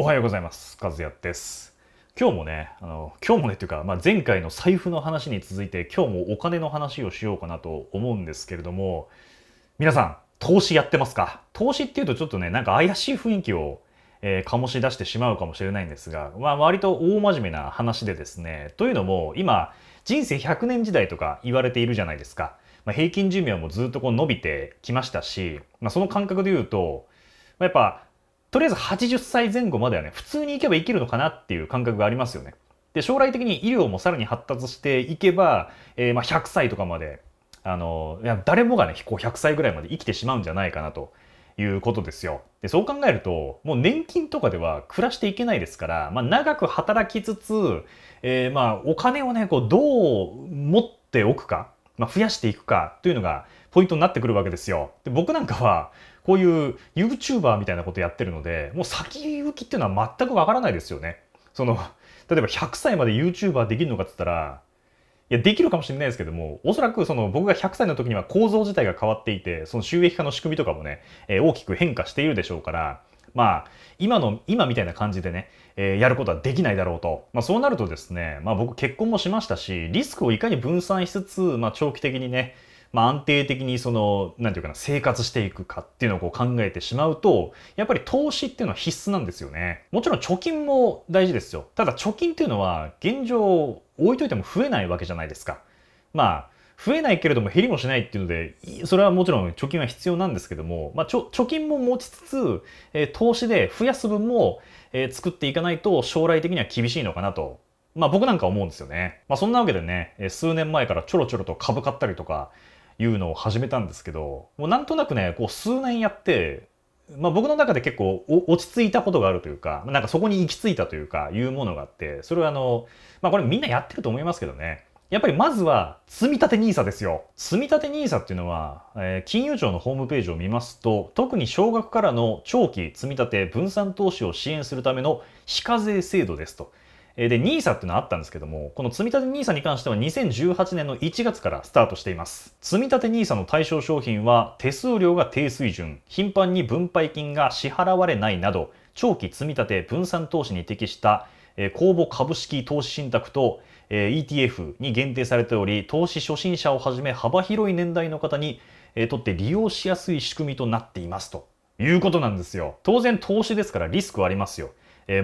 おはようございます。和也です。今日もね、あの今日もねっていうか、まあ、前回の財布の話に続いて、今日もお金の話をしようかなと思うんですけれども、皆さん、投資やってますか投資っていうとちょっとね、なんか怪しい雰囲気を、えー、醸し出してしまうかもしれないんですが、まあ、割と大真面目な話でですね、というのも、今、人生100年時代とか言われているじゃないですか。まあ、平均寿命もずっとこう伸びてきましたし、まあ、その感覚で言うと、まあ、やっぱとりあえず80歳前後まではね、普通に行けば生きるのかなっていう感覚がありますよね。で、将来的に医療もさらに発達していけば、えー、まあ100歳とかまで、あの、いや誰もがね、こう100歳ぐらいまで生きてしまうんじゃないかなということですよ。で、そう考えると、もう年金とかでは暮らしていけないですから、まあ長く働きつつ、えー、まあお金をね、こうどう持っておくか、まあ、増やしていくかというのがポイントになってくるわけですよ。で、僕なんかは、こういう YouTuber みたいなことやってるので、もう先行きっていうのは全くわからないですよね。その、例えば100歳まで YouTuber できるのかって言ったら、いや、できるかもしれないですけども、おそらくその僕が100歳の時には構造自体が変わっていて、その収益化の仕組みとかもね、えー、大きく変化しているでしょうから、まあ、今の、今みたいな感じでね、えー、やることはできないだろうと。まあ、そうなるとですね、まあ僕結婚もしましたし、リスクをいかに分散しつつ、まあ長期的にね、まあ、安定的にその、なんていうかな、生活していくかっていうのをこう考えてしまうと、やっぱり投資っていうのは必須なんですよね。もちろん貯金も大事ですよ。ただ貯金っていうのは現状置いといても増えないわけじゃないですか。まあ、増えないけれども減りもしないっていうので、それはもちろん貯金は必要なんですけども、まあ、貯金も持ちつつ、えー、投資で増やす分も、えー、作っていかないと将来的には厳しいのかなと。まあ僕なんか思うんですよね。まあそんなわけでね、数年前からちょろちょろと株買ったりとか、いうのを始めたんですけど、もうなんとなくね、こう数年やって、まあ、僕の中で結構落ち着いたことがあるというか、なんかそこに行き着いたというか、いうものがあって、それはあの、まあこれみんなやってると思いますけどね。やっぱりまずは、積立 NISA ですよ。積立 NISA っていうのは、えー、金融庁のホームページを見ますと、特に少額からの長期積立分散投資を支援するための非課税制度ですと。で、NISA っていうのはあったんですけども、この積立 NISA に関しては2018年の1月からスタートしています。積立 NISA の対象商品は手数料が低水準、頻繁に分配金が支払われないなど、長期積立分散投資に適した公募株式投資信託と ETF に限定されており、投資初心者をはじめ幅広い年代の方にとって利用しやすい仕組みとなっていますということなんですよ。当然投資ですからリスクはありますよ。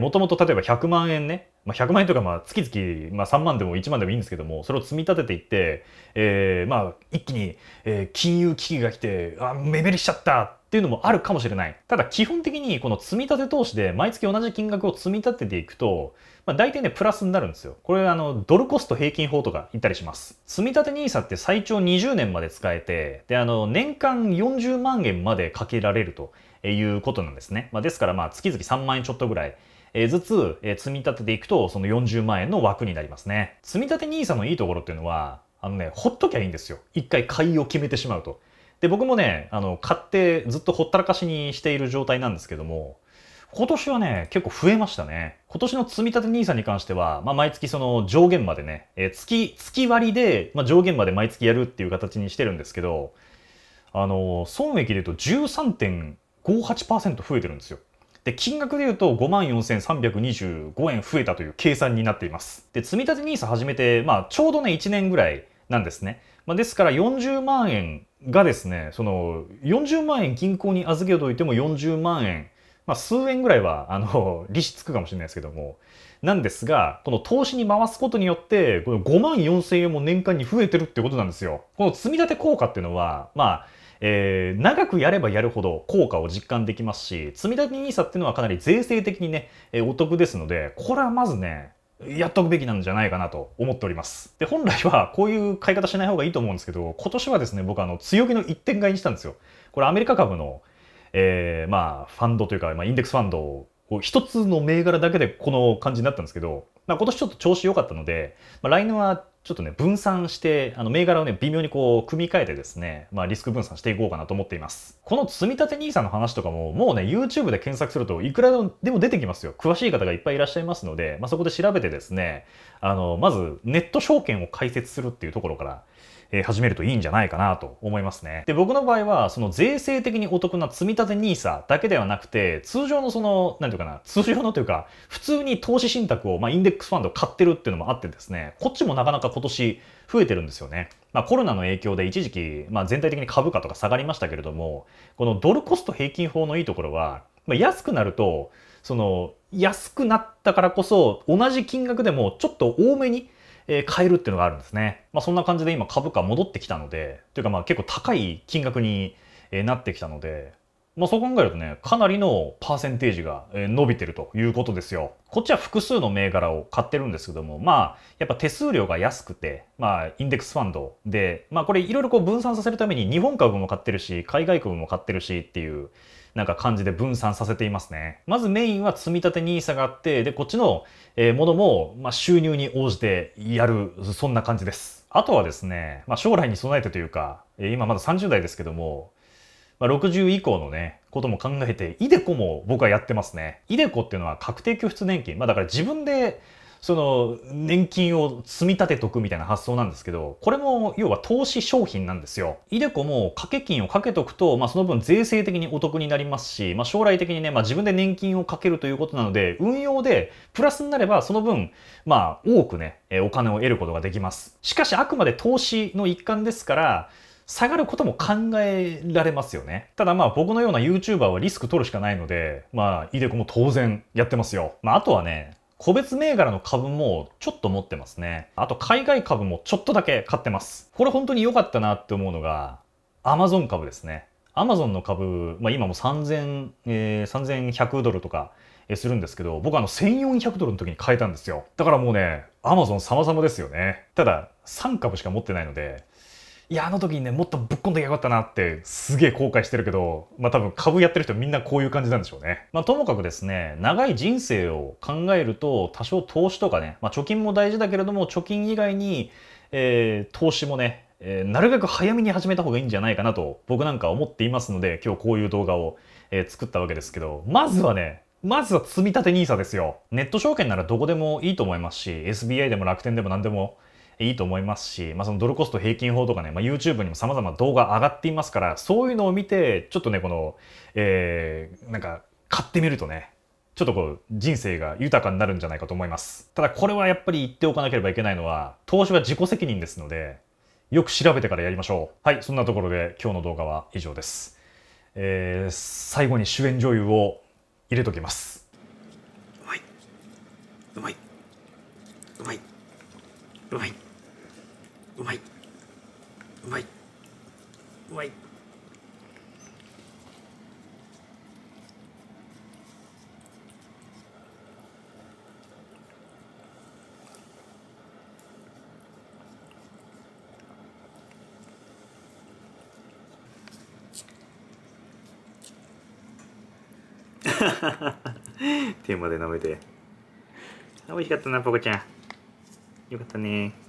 もともと例えば100万円ね、まあ、100万円とかまあ月々、まあ、3万でも1万でもいいんですけどもそれを積み立てていって、えー、まあ一気に、えー、金融危機が来てあ目減りしちゃったっていうのもあるかもしれないただ基本的にこの積み立て投資で毎月同じ金額を積み立てていくと、まあ、大体ねプラスになるんですよこれあのドルコスト平均法とか言ったりします積立 NISA って最長20年まで使えてであの年間40万円までかけられるということなんですね、まあ、ですからまあ月々3万円ちょっとぐらいえずつ、え積み立てていくと、その40万円の枠になりますね。積立 NISA のいいところっていうのは、あのね、ほっときゃいいんですよ。一回買いを決めてしまうと。で、僕もね、あの、買ってずっとほったらかしにしている状態なんですけども、今年はね、結構増えましたね。今年の積立 NISA に関しては、まあ、毎月その上限までね、え月、月割りで、まあ、上限まで毎月やるっていう形にしてるんですけど、あの、損益で言うと13.58%増えてるんですよ。で、金額で言うと54,325円増えたという計算になっています。で、積立 NISA 始めて、まあ、ちょうどね、1年ぐらいなんですね。まあ、ですから40万円がですね、その、40万円銀行に預けといても40万円、まあ、数円ぐらいは、あの、利子つくかもしれないですけども、なんですが、この投資に回すことによって、この5万4千円も年間に増えてるってことなんですよ。この積立効果っていうのは、まあ、えー、長くやればやるほど効果を実感できますし、積立 NISA っていうのはかなり税制的にね、えー、お得ですので、これはまずね、やっとくべきなんじゃないかなと思っております。で、本来はこういう買い方しない方がいいと思うんですけど、今年はですね、僕あの強気の一点買いにしたんですよ。これアメリカ株の、えー、まあ、ファンドというか、まあ、インデックスファンドを一つの銘柄だけでこの感じになったんですけど、まあ、今年ちょっと調子良かったので、まあ、来年はちょっとね、分散して、あの、銘柄をね、微妙にこう、組み替えてですね、まあ、リスク分散していこうかなと思っています。この積立 NISA の話とかも、もうね、YouTube で検索するといくらでも出てきますよ。詳しい方がいっぱいいらっしゃいますので、まあ、そこで調べてですね、あの、まず、ネット証券を開設するっていうところから、え始めるといいんじゃないかなと思いますね。で、僕の場合は、その税制的にお得な積立 NISA だけではなくて、通常のその、なんていうかな、通常のというか、普通に投資信託を、まあ、インデックスファンドを買ってるっていうのもあってですね、こっちもなかなか今年増えてるんですよね。まあ、コロナの影響で一時期、まあ、全体的に株価とか下がりましたけれども、このドルコスト平均法のいいところは、まあ、安くなると、その安くなったからこそ同じ金額でもちょっと多めにえ買えるっていうのがあるんですね。まあ、そんな感じで今株価戻ってきたので、というかまあ結構高い金額になってきたので、まあ、そう考えるとね、かなりのパーセンテージが伸びてるということですよ。こっちは複数の銘柄を買ってるんですけども、まあ、やっぱ手数料が安くて、まあ、インデックスファンドで、まあ、これいろいろこう分散させるために日本株も買ってるし、海外株も買ってるしっていう、なんか感じで分散させていますね。まずメインは積み立て NISA があって、で、こっちのものも、まあ、収入に応じてやる、そんな感じです。あとはですね、まあ、将来に備えてというか、今まだ30代ですけども、まあ、60以降のね、ことも考えて、イデコも僕はやってますね。イデコっていうのは確定拠出年金。まあだから自分でその年金を積み立てとくみたいな発想なんですけど、これも要は投資商品なんですよ。いでこも掛け金をかけとくと、まあその分税制的にお得になりますし、まあ将来的にね、まあ自分で年金をかけるということなので、運用でプラスになればその分、まあ多くね、お金を得ることができます。しかしあくまで投資の一環ですから、下がることも考えられますよね。ただまあ僕のような YouTuber はリスク取るしかないので、まあ、イデコも当然やってますよ。まああとはね、個別銘柄の株もちょっと持ってますね。あと海外株もちょっとだけ買ってます。これ本当に良かったなって思うのが、アマゾン株ですね。アマゾンの株、まあ、今も3000、えー、3100ドルとかするんですけど、僕あの1400ドルの時に買えたんですよ。だからもうね、アマゾン様々ですよね。ただ、3株しか持ってないので、いやあの時にねもっとぶっ込んでよかったなってすげえ後悔してるけどまあ多分株やってる人みんなこういう感じなんでしょうねまあともかくですね長い人生を考えると多少投資とかね、まあ、貯金も大事だけれども貯金以外に、えー、投資もね、えー、なるべく早めに始めた方がいいんじゃないかなと僕なんか思っていますので今日こういう動画を、えー、作ったわけですけどまずはねまずは積立 NISA ですよ。ネット証券ならどこでもいいと思いますし、SBI でも楽天でも何でもいいと思いますし、まあ、そのドルコスト平均法とかね、まあ、YouTube にもさまざま動画上がっていますからそういうのを見てちょっとねこの、えー、なんか買ってみるとねちょっとこう人生が豊かになるんじゃないかと思いますただこれはやっぱり言っておかなければいけないのは投資は自己責任ですのでよく調べてからやりましょうはいそんなところで今日の動画は以上です、えー、最後に主演女優を入れときますうまいうまいうまいうまいうまいうまいうまい手ま で舐めて美味しかったなポコちゃんよかったね